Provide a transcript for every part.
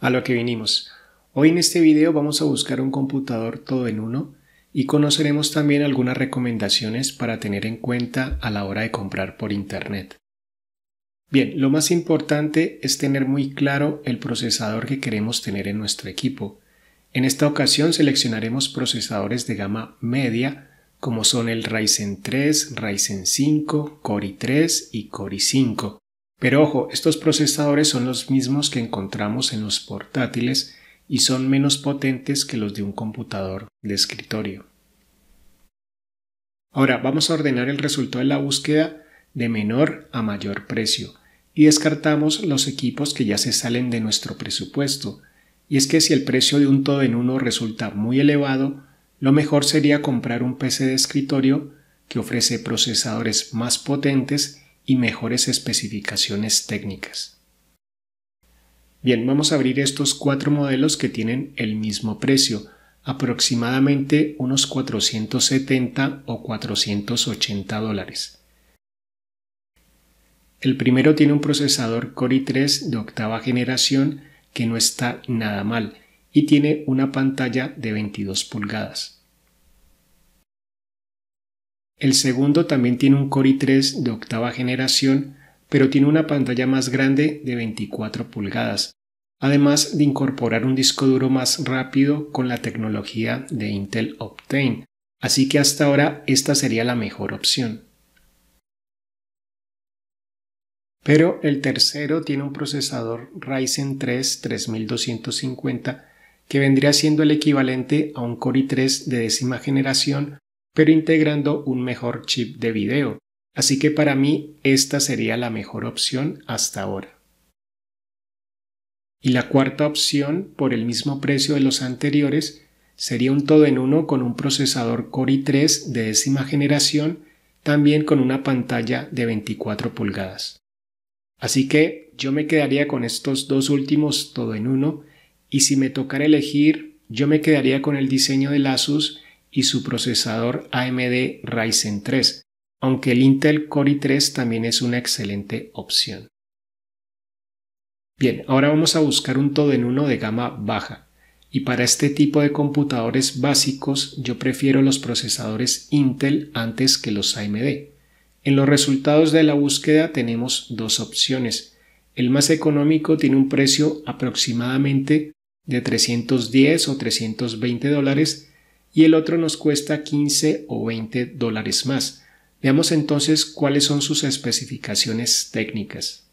A lo que vinimos. Hoy en este video vamos a buscar un computador todo en uno y conoceremos también algunas recomendaciones para tener en cuenta a la hora de comprar por internet. Bien, lo más importante es tener muy claro el procesador que queremos tener en nuestro equipo. En esta ocasión seleccionaremos procesadores de gama media como son el Ryzen 3, Ryzen 5, Core i3 y Core i5. Pero ojo, estos procesadores son los mismos que encontramos en los portátiles y son menos potentes que los de un computador de escritorio. Ahora vamos a ordenar el resultado de la búsqueda de menor a mayor precio y descartamos los equipos que ya se salen de nuestro presupuesto. Y es que si el precio de un todo en uno resulta muy elevado, lo mejor sería comprar un PC de escritorio que ofrece procesadores más potentes y mejores especificaciones técnicas. Bien, vamos a abrir estos cuatro modelos que tienen el mismo precio, aproximadamente unos 470 o 480 dólares. El primero tiene un procesador Core 3 de octava generación que no está nada mal y tiene una pantalla de 22 pulgadas. El segundo también tiene un Core i3 de octava generación, pero tiene una pantalla más grande de 24 pulgadas, además de incorporar un disco duro más rápido con la tecnología de Intel Optane, así que hasta ahora esta sería la mejor opción. Pero el tercero tiene un procesador Ryzen 3 3250 que vendría siendo el equivalente a un Core i3 de décima generación pero integrando un mejor chip de video. Así que para mí esta sería la mejor opción hasta ahora. Y la cuarta opción, por el mismo precio de los anteriores, sería un todo en uno con un procesador Core i3 de décima generación, también con una pantalla de 24 pulgadas. Así que yo me quedaría con estos dos últimos todo en uno y si me tocara elegir, yo me quedaría con el diseño de Asus y su procesador AMD Ryzen 3, aunque el Intel Core i3 también es una excelente opción. Bien, ahora vamos a buscar un todo en uno de gama baja. Y para este tipo de computadores básicos yo prefiero los procesadores Intel antes que los AMD. En los resultados de la búsqueda tenemos dos opciones. El más económico tiene un precio aproximadamente de 310 o 320 dólares y el otro nos cuesta 15 o 20 dólares más. Veamos entonces cuáles son sus especificaciones técnicas.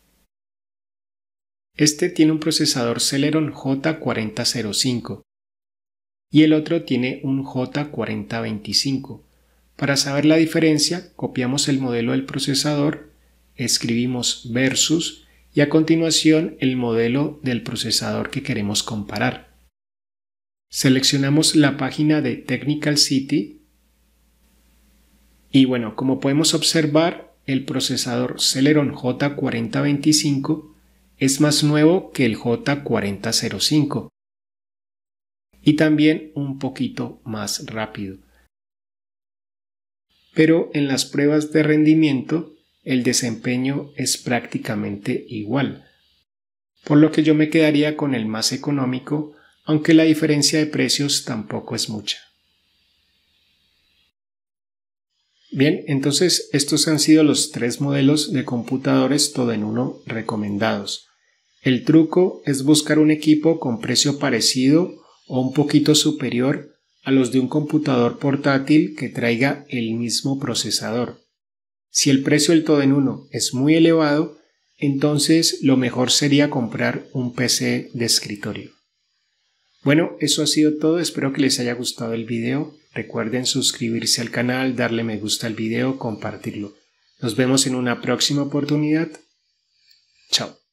Este tiene un procesador Celeron J4005 y el otro tiene un J4025. Para saber la diferencia, copiamos el modelo del procesador, escribimos versus y a continuación el modelo del procesador que queremos comparar. Seleccionamos la página de Technical City y bueno, como podemos observar, el procesador Celeron J4025 es más nuevo que el J4005 y también un poquito más rápido. Pero en las pruebas de rendimiento el desempeño es prácticamente igual, por lo que yo me quedaría con el más económico aunque la diferencia de precios tampoco es mucha. Bien, entonces estos han sido los tres modelos de computadores todo en uno recomendados. El truco es buscar un equipo con precio parecido o un poquito superior a los de un computador portátil que traiga el mismo procesador. Si el precio del todo en uno es muy elevado, entonces lo mejor sería comprar un PC de escritorio. Bueno, eso ha sido todo, espero que les haya gustado el video. Recuerden suscribirse al canal, darle me gusta al video, compartirlo. Nos vemos en una próxima oportunidad. Chao.